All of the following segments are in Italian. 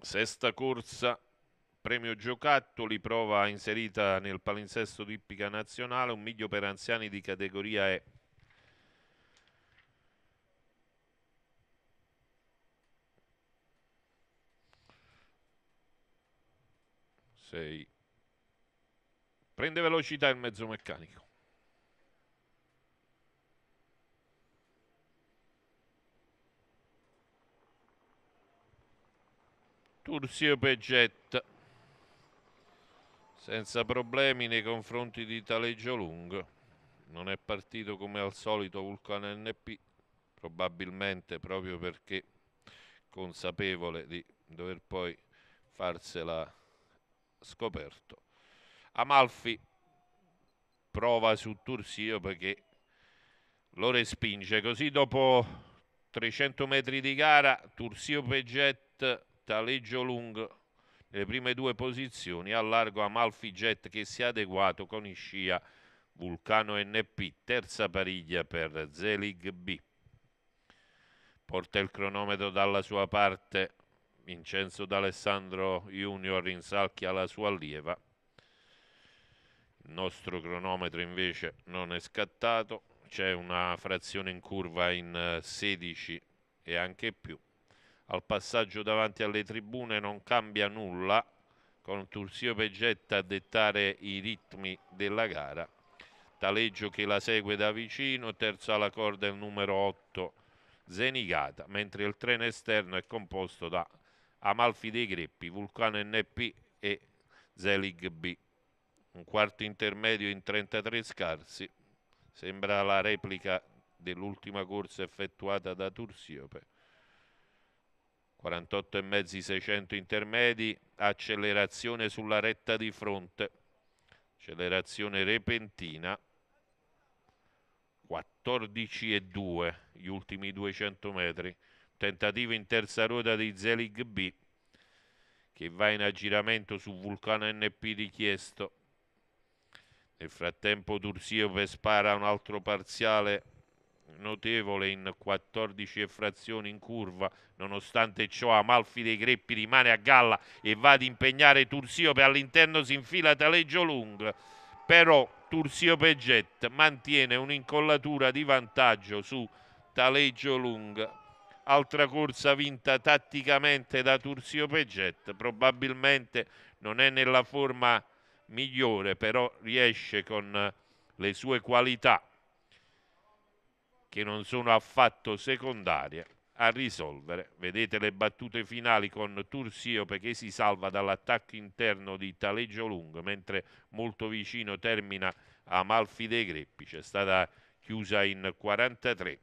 Sesta corsa, premio giocattoli, prova inserita nel palinsesto di Ippica Nazionale, un miglio per anziani di categoria E. Sei. Prende velocità il mezzo meccanico. Turzio Pegget senza problemi nei confronti di Taleggio Lungo non è partito come al solito Vulcan NP probabilmente proprio perché consapevole di dover poi farsela scoperto Amalfi prova su Tursio perché lo respinge così dopo 300 metri di gara Tursio Pegget stretta, Leggio Lung nelle prime due posizioni, a largo Amalfi Jet che si è adeguato con Iscia Vulcano NP, terza pariglia per Zelig B. Porta il cronometro dalla sua parte Vincenzo D'Alessandro Junior in salchi alla sua allieva. Il nostro cronometro invece non è scattato, c'è una frazione in curva in 16 eh, e anche più al passaggio davanti alle tribune non cambia nulla con Tursio Peggetta a dettare i ritmi della gara Taleggio che la segue da vicino terza alla corda il numero 8 Zenigata mentre il treno esterno è composto da Amalfi dei Greppi, Vulcano NP e Zelig B un quarto intermedio in 33 scarsi sembra la replica dell'ultima corsa effettuata da Tursiope 48,5 600 intermedi, accelerazione sulla retta di fronte, accelerazione repentina, 14 e 2 gli ultimi 200 metri, tentativo in terza ruota di Zelig B che va in aggiramento su Vulcano NP richiesto. Nel frattempo Tursio spara un altro parziale notevole in 14 frazioni in curva. Nonostante ciò, Amalfi dei Greppi rimane a galla e va ad impegnare Tursiope. All'interno si infila Taleggio Lung, però Tursiope Jet mantiene un'incollatura di vantaggio su Taleggio Lung. Altra corsa vinta tatticamente da Tursiope Jet. Probabilmente non è nella forma migliore, però riesce con le sue qualità che non sono affatto secondarie a risolvere. Vedete le battute finali con Tursiope che si salva dall'attacco interno di Taleggio Lungo, mentre molto vicino termina Amalfi dei Greppi, c'è stata chiusa in 43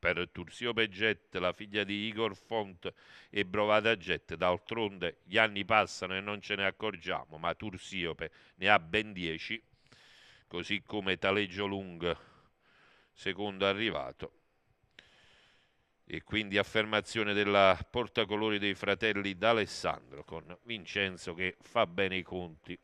per Tursiope Jet, la figlia di Igor Font e Brovada Jet. D'altronde gli anni passano e non ce ne accorgiamo, ma Tursiope ne ha ben 10, così come Taleggio Lungo secondo arrivato. E quindi affermazione della portacolori dei fratelli D'Alessandro con Vincenzo che fa bene i conti.